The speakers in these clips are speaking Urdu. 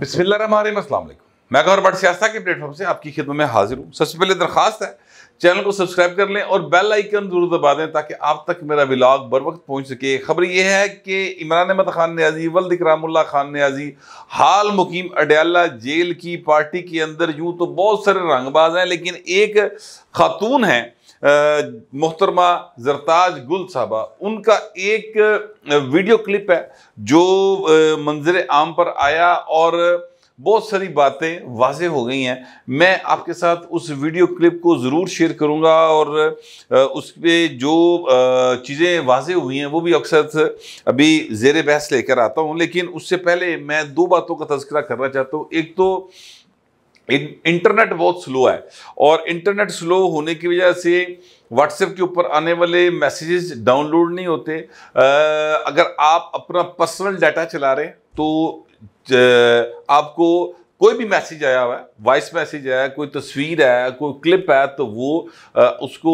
بسم اللہ الرحمن الرحیم السلام علیکم میں گور بٹ سیاستہ کے پلیٹ فارم سے آپ کی خدمت میں حاضر ہوں سب سے پہلے درخواست ہے چینل کو سبسکرائب کر لیں اور بیل آئیکن ضرور دبا دیں تاکہ آپ تک میرا ولاگ بر وقت پہنچ سکے خبر یہ ہے کہ عمران احمد خان نیازی ولد اکرام اللہ خان نیازی حال مقیم اڈیالہ جیل کی پارٹی کے اندر یوں تو بہت سارے رنگ باز ہیں لیکن ایک خاتون ہیں محترمہ زرتاج گل صاحبہ ان کا ایک ویڈیو کلپ ہے جو منظر عام پر آیا اور بہت ساری باتیں واضح ہو گئی ہیں میں آپ کے ساتھ اس ویڈیو کلپ کو ضرور شیئر کروں گا اور اس پہ جو چیزیں واضح ہوئی ہیں وہ بھی اکثر ابھی زیر بحث لے کر آتا ہوں لیکن اس سے پہلے میں دو باتوں کا تذکرہ کرنا چاہتا ہوں ایک تو انٹرنیٹ بہت سلو ہے اور انٹرنیٹ سلو ہونے کی وجہ سے واٹس ایپ کے اوپر آنے والے میسیجز ڈاؤن لوڈ نہیں ہوتے اگر آپ اپنا پرسنل ڈیٹا چلا رہے ہیں تو آپ کو کوئی بھی میسیج آیا ہوا ہے وائس میسیج آیا ہے کوئی تصویر ہے کوئی کلپ ہے تو وہ اس کو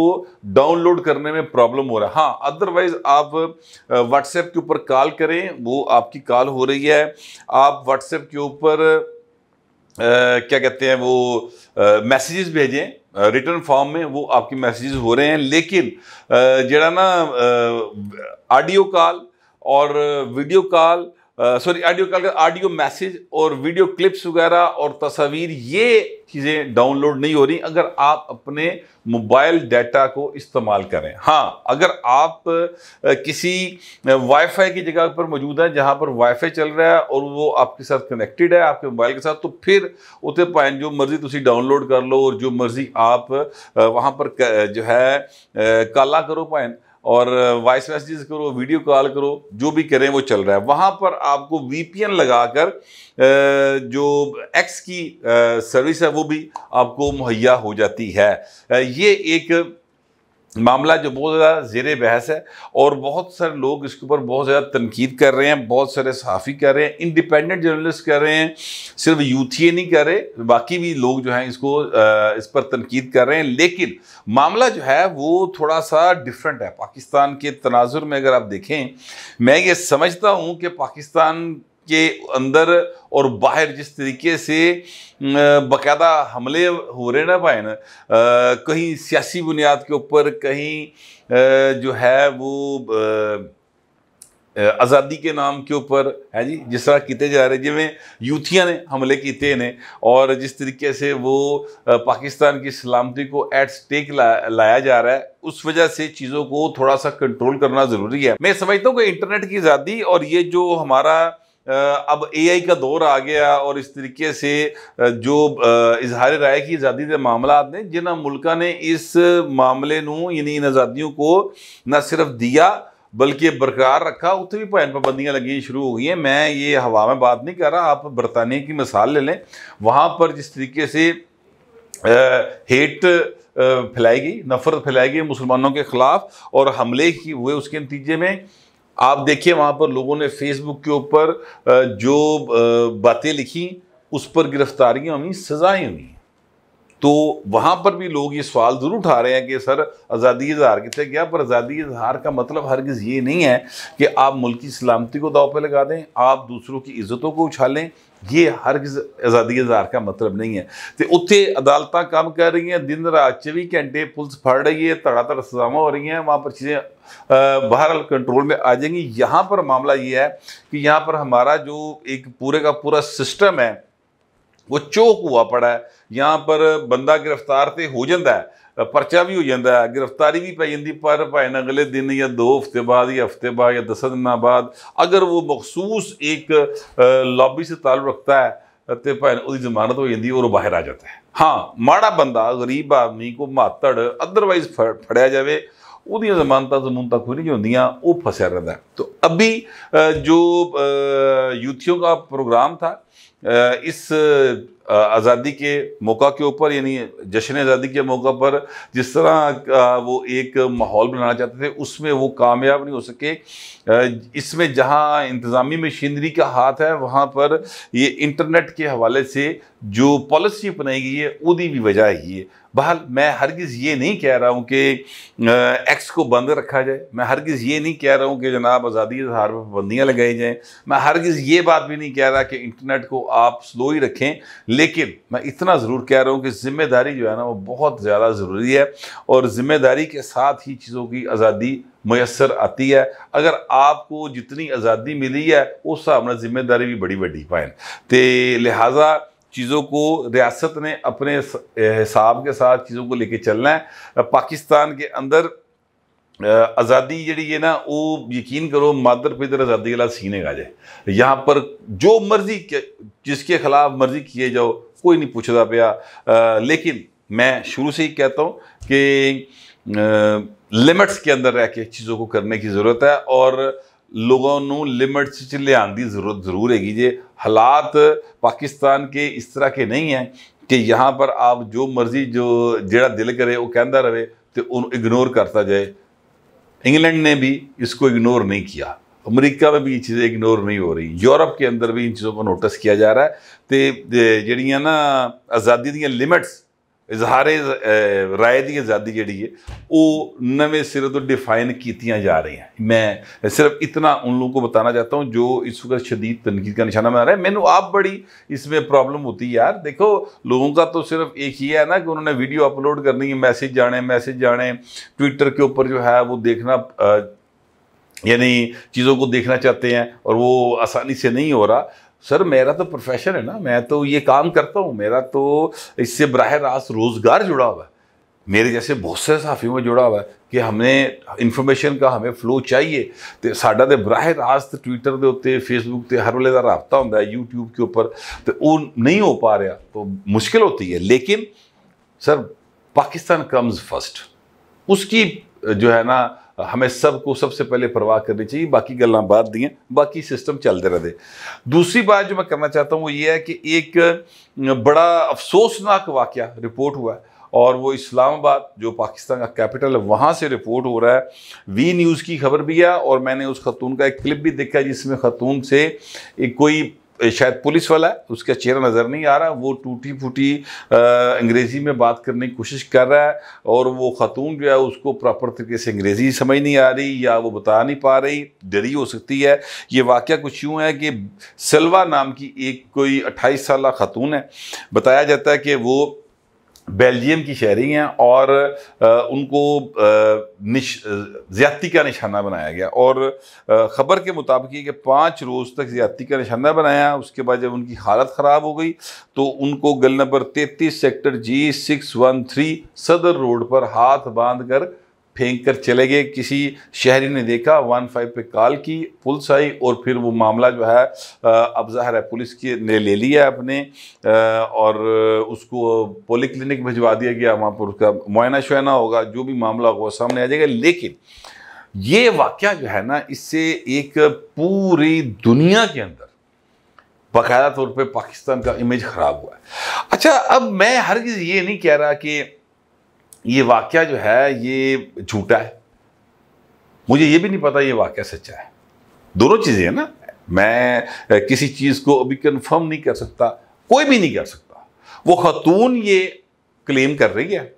ڈاؤن لوڈ کرنے میں پرابلم ہو رہا ہے ہاں ادروائز آپ واٹس ایپ کے اوپر کال کریں وہ آپ کی کال ہو رہی ہے آپ واٹس ایپ کے اوپر کیا کہتے ہیں وہ میسیجز بھیجیں ریٹرن فارم میں وہ آپ کی میسیجز ہو رہے ہیں لیکن جڑا نا آڈیو کال اور video call sorry audio call audio message اور ویڈیو کلپس وغیرہ اور تصاویر یہ چیزیں ڈاؤن لوڈ نہیں ہو رہی اگر آپ اپنے موبائل ڈیٹا کو استعمال کریں ہاں اگر آپ کسی وائی فائی کی جگہ پر موجود ہیں جہاں پر وائی فائی چل رہا ہے اور وہ آپ کے ساتھ کنیکٹڈ ہے آپ کے موبائل کے ساتھ تو پھر اتنے پائن جو مرضی تھی ڈاؤن لوڈ کر لو اور جو مرضی آپ وہاں پر جو ہے کالا کرو پائن اور وائس میسیجز کرو ویڈیو کال کرو جو بھی کریں وہ چل رہا ہے وہاں پر آپ کو وی پی این لگا کر جو ایکس کی سروس ہے وہ بھی آپ کو مہیا ہو جاتی ہے یہ ایک معاملہ جو بہت زیادہ زیر بحث ہے اور بہت سارے لوگ اس کے اوپر بہت زیادہ تنقید کر رہے ہیں بہت سارے صحافی کر رہے ہیں انڈیپینڈنٹ جرنلسٹ کر رہے ہیں صرف یوتھ ہی نہیں کر رہے باقی بھی لوگ جو ہیں اس کو اس پر تنقید کر رہے ہیں لیکن معاملہ جو ہے وہ تھوڑا سا ڈفرینٹ ہے پاکستان کے تناظر میں اگر آپ دیکھیں میں یہ سمجھتا ہوں کہ پاکستان کے اندر اور باہر جس طریقے سے باقاعدہ حملے ہو رہے نا بھائی نا کہیں سیاسی بنیاد کے اوپر کہیں جو ہے وہ آزادی کے نام کے اوپر ہے جی جس طرح کیتے جا رہے ہیں جی یوتھیاں نے حملے کیتے ہیں اور جس طریقے سے وہ پاکستان کی سلامتی کو ایٹ سٹیک لایا جا رہا ہے اس وجہ سے چیزوں کو تھوڑا سا کنٹرول کرنا ضروری ہے میں سمجھتا ہوں کہ انٹرنیٹ کی آزادی اور یہ جو ہمارا اب اے آئی کا دور آ گیا اور اس طریقے سے جو اظہار رائے کی آزادی کے معاملات نے جنہ ملکہ نے اس معاملے نو یعنی ان آزادیوں کو نہ صرف دیا بلکہ برقرار رکھا اتنے بھی پین پابندیاں لگی شروع ہو گئی ہیں میں یہ ہوا میں بات نہیں کر رہا آپ برطانیہ کی مثال لے لیں وہاں پر جس طریقے سے ہیٹ پھیلائی گئی نفرت پھیلائی گئی مسلمانوں کے خلاف اور حملے ہوئے اس کے نتیجے میں آپ دیکھیں وہاں پر لوگوں نے فیس بک کے اوپر جو باتیں لکھی اس پر گرفتاریاں ہوئیں سزائیں ہوئیں تو وہاں پر بھی لوگ یہ سوال ضرور اٹھا رہے ہیں کہ سر آزادی اظہار کتنے گیا پر آزادی اظہار کا مطلب ہرگز یہ نہیں ہے کہ آپ ملکی سلامتی کو دعو پہ لگا دیں آپ دوسروں کی عزتوں کو اچھالیں یہ ہر آزادی اظہار کا مطلب نہیں ہے تے اتھے عدالتیں کام کر رہی ہیں دن رات چوی گھنٹے پولیس پھڑ رہی ہے تڑا دھڑ سزاوا ہو رہی ہیں وہاں پر چیزیں بہرحال کنٹرول میں آ جائیں گی یہاں پر معاملہ یہ ہے کہ یہاں پر ہمارا جو ایک پورے کا پورا سسٹم ہے وہ چوک ہوا پڑا ہے یہاں پر بندہ گرفتار تے ہو جاتا ہے پرچہ بھی ہوئی جایا ہے گرفتاری بھی پائی جاتی پر بھائن اگلے دن یا دو ہفتے بعد یا ہفتے بعد یا دس دن بعد اگر وہ مخصوص ایک لابی سے تعلق رکھتا ہے تو پہن وہ ضمانت ہو جاتی ہے اور وہ باہر آ جاتا ہے ہاں ماڑا بندہ غریب آدمی کو ماتڑ ادروائز فڑیا جائے وہ ضمانت زمونت کھو گئی ہو پھنسا رہتا ہے تو ابھی جو یوتھوں کا پروگرام تھا اس آزادی کے موقع کے اوپر یعنی جشن آزادی کے موقع پر جس طرح وہ ایک ماحول بنانا چاہتے تھے اس میں وہ کامیاب نہیں ہو سکے اس میں جہاں انتظامی مشینری کا ہاتھ ہے وہاں پر یہ انٹرنیٹ کے حوالے سے جو پالیسی بنائی گئی ہے وہ بھی وجہ ہی ہے بہرحال میں ہرگز یہ نہیں کہہ رہا ہوں کہ ایکس کو بند رکھا جائے میں ہرگز یہ نہیں کہہ رہا ہوں کہ جناب آزادی اظہار پر پابندیاں لگائی جائیں میں ہرگز یہ بات بھی نہیں کہہ رہا کہ انٹرنیٹ کو آپ سلو ہی رکھیں لیکن میں اتنا ضرور کہہ رہا ہوں کہ ذمہ داری جو ہے نا وہ بہت زیادہ ضروری ہے اور ذمہ داری کے ساتھ ہی چیزوں کی آزادی میسر آتی ہے اگر آپ کو جتنی آزادی ملی ہے اس حساب ذمہ داری بھی بڑی بڑی پائیں تو لہٰذا چیزوں کو ریاست نے اپنے حساب کے ساتھ چیزوں کو لے کے چلنا ہے پاکستان کے اندر آزادی جڑی ہے نا وہ یقین کرو مادر پیدر آزادی والا سینے کا جائے یہاں پر جو مرضی جس کے خلاف مرضی کیے جاؤ کوئی نہیں پوچھتا پیا لیکن میں شروع سے ہی کہتا ہوں کہ لمٹس کے اندر رہ کے چیزوں کو کرنے کی ضرورت ہے اور لوگوں نے لمٹس لے آن دی ضرورت ضرور ہے گی جی حالات پاکستان کے اس طرح کے نہیں ہیں کہ یہاں پر آپ جو مرضی جو جڑا دل کرے وہ کہندہ رہے تو ان اگنور کرتا جائے انگلینڈ نے بھی اس کو اگنور نہیں کیا امریکہ میں بھی یہ چیزیں اگنور نہیں ہو رہی یورپ کے اندر بھی ان چیزوں کو نوٹس کیا جا رہا ہے تو جہیا نا آزادی دیا لمٹس اظہار رائے کی آزادی جہی ہے وہ نویں سرے تو ڈیفائن کیتیاں جا رہی ہیں میں صرف اتنا ان لوگوں کو بتانا چاہتا ہوں جو اس وقت شدید تنقید کا نشانہ بنا رہا ہے مینو آپ بڑی اس میں پرابلم ہوتی ہے یار دیکھو لوگوں کا تو صرف ایک ہی ہے نا کہ انہوں نے ویڈیو اپلوڈ کرنی ہے میسج جانے میسج جانے ٹویٹر کے اوپر جو ہے وہ دیکھنا یعنی چیزوں کو دیکھنا چاہتے ہیں اور وہ آسانی سے نہیں ہو رہا سر میرا تو پروفیشن ہے نا میں تو یہ کام کرتا ہوں میرا تو اس سے براہ راست روزگار جڑا ہوا ہے میرے جیسے بہت سے صحافیوں میں جڑا ہوا ہے کہ ہم نے انفارمیشن کا ہمیں فلو چاہیے تو ساڈا تو براہ راست ٹویٹر کے اتنے فیس بک پہ ہر کا رابطہ ہوتا ہے یو کے اوپر تو وہ نہیں ہو پا رہا تو مشکل ہوتی ہے لیکن سر پاکستان کمز فسٹ اس کی جو ہے نا ہمیں سب کو سب سے پہلے پرواہ کرنی چاہیے باقی گلاں بات دیں باقی سسٹم چلتے رہتے دوسری بات جو میں کرنا چاہتا ہوں وہ یہ ہے کہ ایک بڑا افسوسناک واقعہ رپورٹ ہوا ہے اور وہ اسلام آباد جو پاکستان کا کیپٹل ہے وہاں سے رپورٹ ہو رہا ہے وی نیوز کی خبر بھی ہے اور میں نے اس خاتون کا ایک کلپ بھی دیکھا جس میں خاتون سے کوئی شاید پولیس والا ہے اس کا چہرہ نظر نہیں آ رہا وہ ٹوٹی پھوٹی انگریزی میں بات کرنے کی کوشش کر رہا ہے اور وہ خاتون جو ہے اس کو پراپر طریقے سے انگریزی سمجھ نہیں آ رہی یا وہ بتا نہیں پا رہی ڈری ہو سکتی ہے یہ واقعہ کچھ یوں ہے کہ سلوا نام کی ایک کوئی اٹھائیس سالہ خاتون ہے بتایا جاتا ہے کہ وہ بیلجیم کی شہری ہیں اور ان کو زیادتی کا نشانہ بنایا گیا اور خبر کے مطابق یہ کہ پانچ روز تک زیادتی کا نشانہ بنایا اس کے بعد جب ان کی حالت خراب ہو گئی تو ان کو گل نمبر تینتیس sector G six one three Saddar road پر ہاتھ باندھ کر پھینک کر چلے گئے کسی شہری نے دیکھا ون فائیو پہ کال کی پولیس آئی اور پھر وہ معاملہ جو ہے اب ظاہر ہے پولیس کی نے لے لیا اپنے اور اس کو پولی کلینک بھجوا دیا گیا وہاں پر اس کا معائنہ شعائنہ ہوگا جو بھی معاملہ ہوگا سامنے آ جائے گا لیکن یہ واقعہ جو ہے نا اس سے ایک پوری دنیا کے اندر باقاعدہ طور پہ پاکستان کا امیج خراب ہوا ہے اچھا اب میں ہر چیز یہ نہیں کہہ رہا کہ یہ واقعہ جو ہے یہ جھوٹا ہے مجھے یہ بھی نہیں پتا یہ واقعہ سچا ہے دونوں چیزیں ہیں نا میں کسی چیز کو ابھی کنفرم نہیں کر سکتا کوئی بھی نہیں کر سکتا وہ خاتون یہ کلیم کر رہی ہے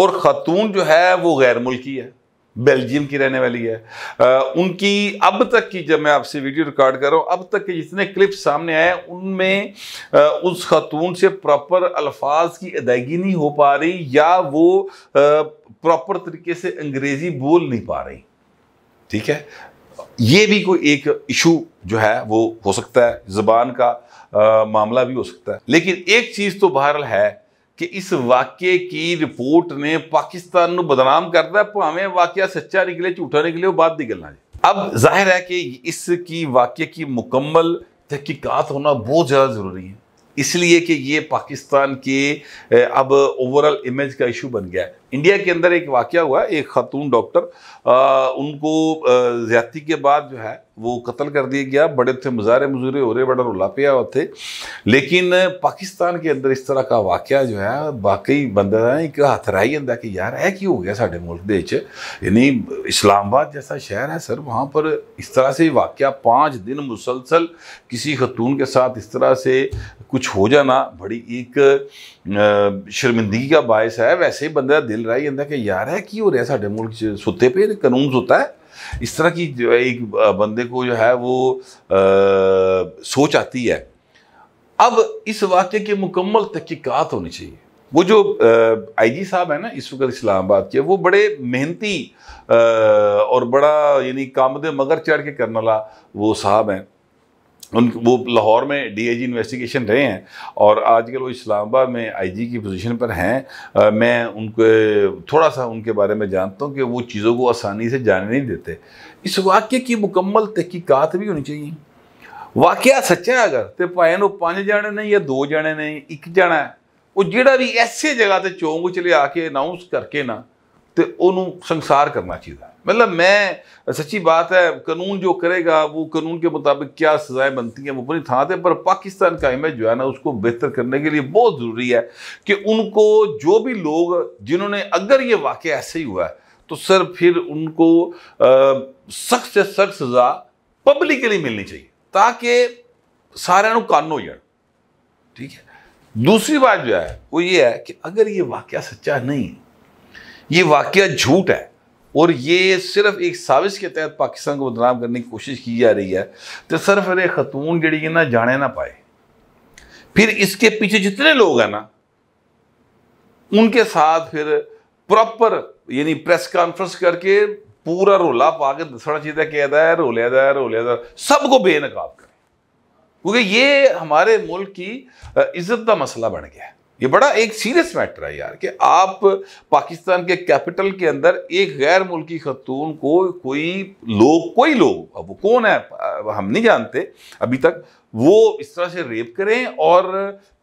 اور خاتون جو ہے وہ غیر ملکی ہے بیلجیم کی رہنے والی ہے ان کی اب تک کی جب میں آپ سے ویڈیو ریکارڈ کر رہا ہوں اب تک کے جتنے کلپس سامنے آئے ان میں اس خاتون سے پراپر الفاظ کی ادائیگی نہیں ہو پا رہی یا وہ پراپر طریقے سے انگریزی بول نہیں پا رہی ٹھیک ہے یہ بھی کوئی ایک ایشو جو ہے وہ ہو سکتا ہے زبان کا معاملہ بھی ہو سکتا ہے لیکن ایک چیز تو بہرحال ہے کہ اس واقعے کی رپورٹ نے پاکستان نو بدنام ہے پہ ہمیں واقعہ سچا نکلے جھوٹا نکلے وہ بات دی گلنا جی اب ظاہر ہے کہ اس کی واقعے کی مکمل تحقیقات ہونا بہت زیادہ ضروری ہے اس لیے کہ یہ پاکستان کے اب اوورال امیج کا ایشو بن گیا ہے انڈیا کے اندر ایک واقعہ ہوا ہے ایک خاتون ڈاکٹر ان کو زیادتی کے بعد جو ہے وہ قتل کر دیا گیا بڑے تھے مظاہرے مزورے ہو رہے بڑا رولا پیا آیا تھے لیکن پاکستان کے اندر اس طرح کا واقعہ جو ہے واقعی بندہ ایک ہاتھ رائی ہے کہ یار ہے کی ہو گیا ساڑھے ملک دے یعنی اسلام آباد جیسا شہر ہے سر وہاں پر اس طرح سے واقعہ پانچ دن مسلسل کسی خاتون کے ساتھ اس طرح سے کچھ ہو جانا بڑی ایک شرمندگی کا باعث ہے ویسے بندہ دل دل رہا ہی کہ یار ہے کی اور ایسا ملک ستے پہ قانون ستا ہے اس طرح کی جو ہے ایک بندے کو جو ہے وہ سوچ آتی ہے اب اس واقعے کے مکمل تحقیقات ہونی چاہیے وہ جو آئی جی صاحب ہیں نا اس وقت اسلام آباد کے وہ بڑے محنتی اور بڑا یعنی کامد مگر چڑھ کے کرنے والا وہ صاحب ہیں ان وہ لاہور میں ڈی آئی جی انویسٹیگیشن رہے ہیں اور آج کل وہ اسلام آباد میں آئی جی کی پوزیشن پر ہیں میں ان کے تھوڑا سا ان کے بارے میں جانتا ہوں کہ وہ چیزوں کو آسانی سے جانے نہیں دیتے اس واقعے کی مکمل تحقیقات بھی ہونی چاہیے واقعہ سچا ہے اگر تو پائیں وہ پانچ جانے نہیں یا دو جانے نے ایک جانا ہے وہ جڑا بھی ایسے جگہ تے چونگو چلے آ کے اناؤنس کر کے نا تو انہوں سنسار کرنا چاہیے مطلب میں سچی بات ہے قانون جو کرے گا وہ قانون کے مطابق کیا سزائیں بنتی ہیں وہ اپنی تھا تھا پر پاکستان کا امیج جو ہے نا اس کو بہتر کرنے کے لیے بہت ضروری ہے کہ ان کو جو بھی لوگ جنہوں نے اگر یہ واقعہ ایسے ہی ہوا ہے تو سر پھر ان کو سخت سے سخت سزا پبلک کے لیے ملنی چاہیے تاکہ سارے کان ہو جائیں ٹھیک ہے دوسری بات جو ہے وہ یہ ہے کہ اگر یہ واقعہ سچا نہیں یہ واقعہ جھوٹ ہے اور یہ صرف ایک سازش کے تحت پاکستان کو بدنام کرنے کی کوشش کی جا رہی ہے تو صرف ارے ختون جڑی ہے نا جانے نہ پائے پھر اس کے پیچھے جتنے لوگ ہیں نا ان کے ساتھ پھر پراپر یعنی پریس کانفرنس کر کے پورا رولا پا کے دسنا چاہیے کہ رو لیا جا سب کو بے نقاب کریں کیونکہ یہ ہمارے ملک کی عزت کا مسئلہ بڑھ گیا ہے یہ بڑا ایک سیریس میٹر ہے یار کہ آپ پاکستان کے کیپٹل کے اندر ایک غیر ملکی خاتون کو کوئی لوگ کوئی لوگ اب وہ کون ہے ہم نہیں جانتے ابھی تک وہ اس طرح سے ریپ کریں اور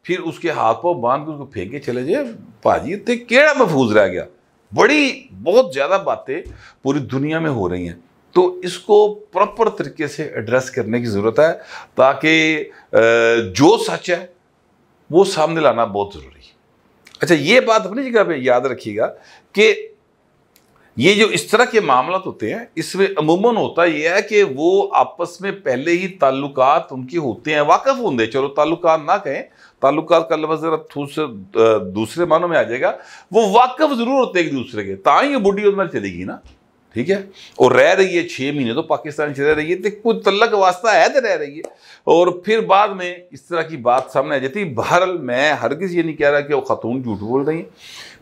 پھر اس کے ہاتھ پاؤں باندھ کے اس کو پھینک کے چلے جائیں پا جی تو کیڑا محفوظ رہ گیا بڑی بہت زیادہ باتیں پوری دنیا میں ہو رہی ہیں تو اس کو پراپر طریقے سے ایڈریس کرنے کی ضرورت ہے تاکہ جو سچ ہے وہ سامنے لانا بہت ضروری ہے اچھا یہ بات اپنی جگہ پہ یاد رکھیے گا کہ یہ جو اس طرح کے معاملات ہوتے ہیں اس میں عموماً ہوتا یہ ہے کہ وہ آپس میں پہلے ہی تعلقات ان کے ہوتے ہیں واقف ہوں دے چلو تعلقات نہ کہیں تعلقات کا لفظ ذرا دوسرے معنوں میں آ جائے گا وہ واقف ضرور ہوتے ہیں ایک دوسرے کے یہ بڈی ادھر چلے گی نا ٹھیک ہے اور رہ رہی ہے چھ مہینے تو پاکستان سے رہ رہی ہے دیکھ کوئی تلق واسطہ ہے تو رہ رہی ہے اور پھر بعد میں اس طرح کی بات سامنے آ جاتی بہرحال میں ہرگز یہ نہیں کہہ رہا کہ وہ خاتون جھوٹ بول رہی ہیں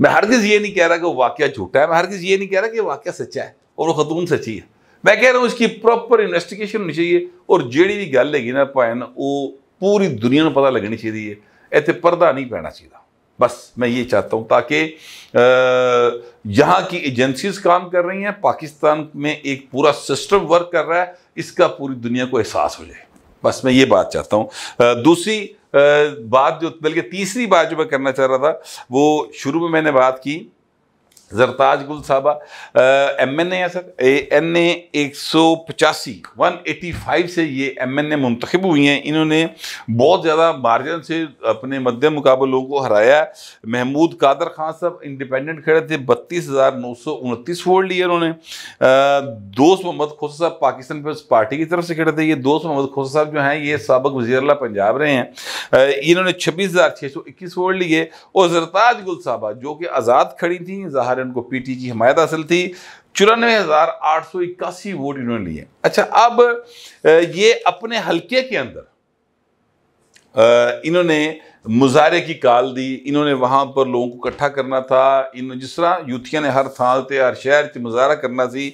میں ہرگز یہ نہیں کہہ رہا کہ وہ واقعہ جھوٹا ہے میں ہرگز یہ نہیں کہہ رہا کہ واقعہ سچا ہے اور وہ خاتون سچی ہے میں کہہ رہا ہوں اس کی پراپر انویسٹیگیشن ہونی چاہیے اور جیڑی بھی گل ہے وہ پوری دنیا میں پتہ لگنی چاہیے اتنے پردہ نہیں پینا چاہیے بس میں یہ چاہتا ہوں تاکہ یہاں کی ایجنسیز کام کر رہی ہیں پاکستان میں ایک پورا سسٹم ورک کر رہا ہے اس کا پوری دنیا کو احساس ہو جائے بس میں یہ بات چاہتا ہوں دوسری بات جو بلکہ تیسری بات جو میں کرنا چاہ رہا تھا وہ شروع میں میں نے بات کی زرتاج گل صاحبہ ایم این اے ہے سر اے این اے ایک سو پچاسی ون ایٹی فائیو سے یہ ایم این اے منتخب ہوئی ہیں انہوں نے بہت زیادہ مارجن سے اپنے مقابل لوگوں کو ہرایا محمود قادر خان صاحب انڈیپینڈنٹ کھڑے تھے بتیس ہزار نو سو انتیس ووٹ لیے انہوں نے دوست محمد خوصہ صاحب پاکستان پیپلز پارٹی کی طرف سے کھڑے تھے یہ دوست محمد خوصہ صاحب جو ہیں یہ سابق وزیر اللہ پنجاب رہے ہیں انہوں نے چھبیس ہزار چھ سو اکیس ووٹ لیے اور زرتاج گل صاحبہ جو کہ آزاد کھڑی تھیں ظاہر ان کو پی ٹی کی جی حمایت حاصل تھی چورانوے ہزار آٹھ سو اکاسی ووٹ انہوں نے لیے اچھا اب یہ اپنے حلقے کے اندر انہوں نے مظاہرے کی کال دی انہوں نے وہاں پر لوگوں کو اکٹھا کرنا تھا انہوں جس طرح یوتھیا نے ہر تھان تھے ہر شہر سے مظاہرہ کرنا سی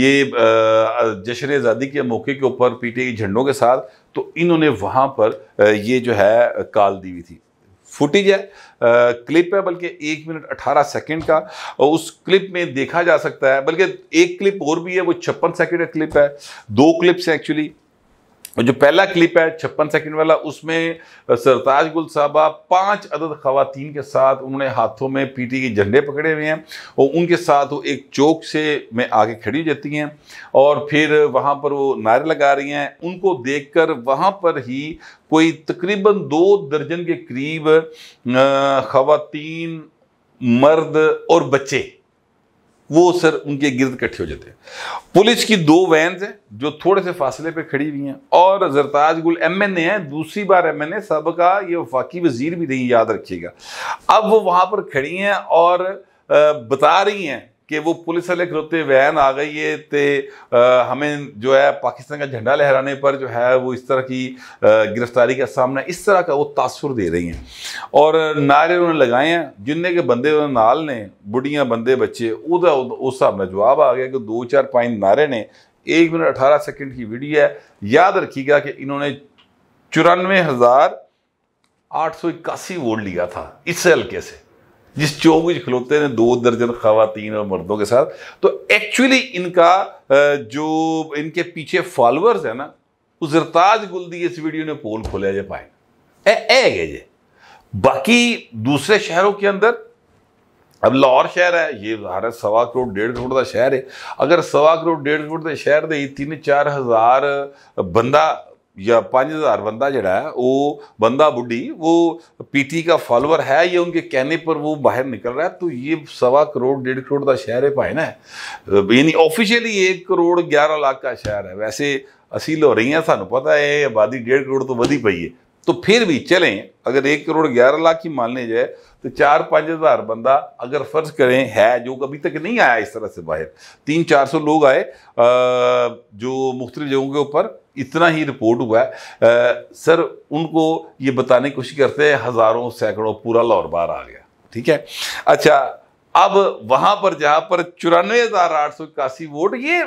یہ جشن آزادی کے موقع کے اوپر پی ٹی کے جھنڈوں کے ساتھ تو انہوں نے وہاں پر یہ جو ہے کال دی ہوئی تھی فوٹیج ہے کلپ ہے بلکہ ایک منٹ اٹھارہ سیکنڈ کا اور اس کلپ میں دیکھا جا سکتا ہے بلکہ ایک کلپ اور بھی ہے وہ چھپن سیکنڈ کا کلپ ہے دو کلپس ہیں ایکچولی جو پہلا کلپ ہے چھپن سیکنڈ والا اس میں سرتاج گل صاحبہ پانچ عدد خواتین کے ساتھ انہوں نے ہاتھوں میں پی ٹی کے جھنڈے پکڑے ہوئے ہیں اور ان کے ساتھ وہ ایک چوک سے میں آگے کھڑی ہو جاتی ہیں اور پھر وہاں پر وہ نعرے لگا رہی ہیں ان کو دیکھ کر وہاں پر ہی کوئی تقریباً دو درجن کے قریب خواتین مرد اور بچے وہ سر ان کے گرد کٹھے ہو جاتے ہیں پولیس کی دو وینز ہیں جو تھوڑے سے فاصلے پہ کھڑی ہوئی ہیں اور Zartaj Gul M N A ہیں دوسری بار ایم این اے سب کا یہ وفاقی وزیر بھی نہیں یاد رکھیے گا اب وہ وہاں پر کھڑی ہیں اور بتا رہی ہیں کہ وہ پولیس والے کھلوتے وین آ گئی ہے تو ہمیں جو ہے پاکستان کا جھنڈا لہرانے پر جو ہے وہ اس طرح کی گرفتاری کا سامنا اس طرح کا وہ تاثر دے رہی ہیں اور نعرے انہوں نے لگائے ہیں جننے کے بندے انہوں نے نال نے بڑھیاں بندے بچے وہ اس سب نے جواب آ گیا کہ دو چار پائن نعرے نے ایک منٹ اٹھارہ سیکنڈ کی ویڈیو ہے یاد رکھی گا کہ انہوں نے چورانوے ہزار آٹھ سو اکاسی ووٹ لیا تھا اس حلقے سے جس چوبیس کھلوتے ہیں دو درجن خواتین اور مردوں کے ساتھ تو ایکچولی ان کا جو ان کے پیچھے فالورز ہیں نا اس زرتاج گل دی اس ویڈیو نے پول کھولیا جائے پائے باقی دوسرے شہروں کے اندر اب لاہور شہر ہے یہ سوا کروڑ ڈیڑھ کروڑ کا شہر ہے اگر سوا کروڑ ڈیڑھ کروڑ دا شہر دے تین چار ہزار بندہ یا پانچ ہزار بندہ جڑا ہے وہ بندہ بڈی وہ پی ٹی کا فالوور ہے یا ان کے کہنے پر وہ باہر نکل رہا ہے تو یہ سوا کروڑ ڈیڑھ کروڑ کا شہر ہے پائے نا یعنی آفیشلی ایک کروڑ گیارہ لاکھ کا شہر ہے ویسے اسی لو رہی ہیں سنوں پتہ ہے آبادی ڈیڑھ کروڑ تو ودی پئی ہے تو پھر بھی چلیں اگر ایک کروڑ گیارہ لاکھ کی مان لی جائے تو چار پانچ ہزار بندہ اگر فرض کریں ہے جو ابھی تک نہیں آیا اس طرح سے باہر تین چار سو لوگ آئے جو مختلف جگہوں کے اوپر اتنا ہی رپورٹ ہوا ہے سر ان کو یہ بتانے کی کوشش کرتے ہیں ہزاروں سینکڑوں پورا لاہور بار آ گیا ٹھیک ہے اچھا اب وہاں پر جہاں پر چورانوے ہزار آٹھ سو اکاسی ووٹ یہ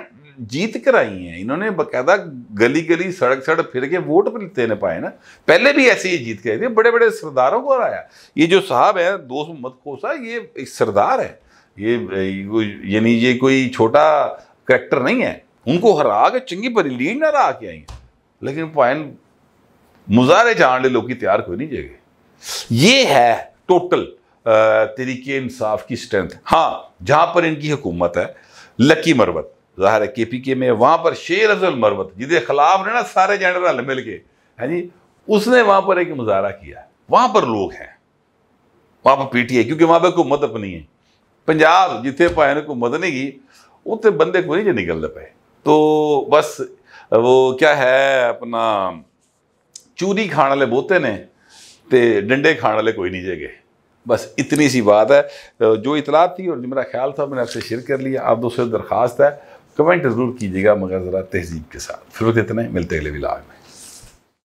جیت کر آئی ہیں انہوں نے باقاعدہ گلی گلی سڑک سڑک پھر کے ووٹ دینے پائے نا پہلے بھی ایسے یہ جیت کے آئے تھے بڑے بڑے سرداروں کو ہرایا یہ جو صاحب ہیں دوست محمد کوسا یہ ایک سردار ہے یہ یعنی یہ کوئی چھوٹا کریکٹر نہیں ہے ان کو ہرا کے چنگی پری لیڈ نہ ہرا کے آئی ہیں لیکن پائن مظاہرے جان لے لوگ کی تیار کوئی نہیں جگہ یہ ہے ٹوٹل طریقے انصاف کی اسٹرنتھ ہاں جہاں پر ان کی حکومت ہے لکی مروت ظاہر ہے کے پی کے میں وہاں پر شیر ازل مروت جیسے خلاف نے نا سارے جنرل مل کے ہے جی اس نے وہاں پر ایک مظاہرہ کیا وہاں پر لوگ ہیں وہاں پر پی ٹی ہے کیونکہ وہاں پہ حکومت اپنی ہے پنجاب جتنے پہ حکومت نہیں گی اتنے بندے نہیں جی نکلتے پائے تو بس وہ کیا ہے اپنا چوری کھان والے بہتے نے تو ڈنڈے کھان والے کوئی نہیں گئے بس اتنی سی بات ہے جو اطلاعات تھی اور جو میرا خیال تھا میں نے آپ سے شیئر کر لیا آپ دوسرے درخواست ہے کمنٹ ضرور کیجیے گا مگر ذرا تہذیب کے ساتھ فروخت اتنے ملتے اگلے بھی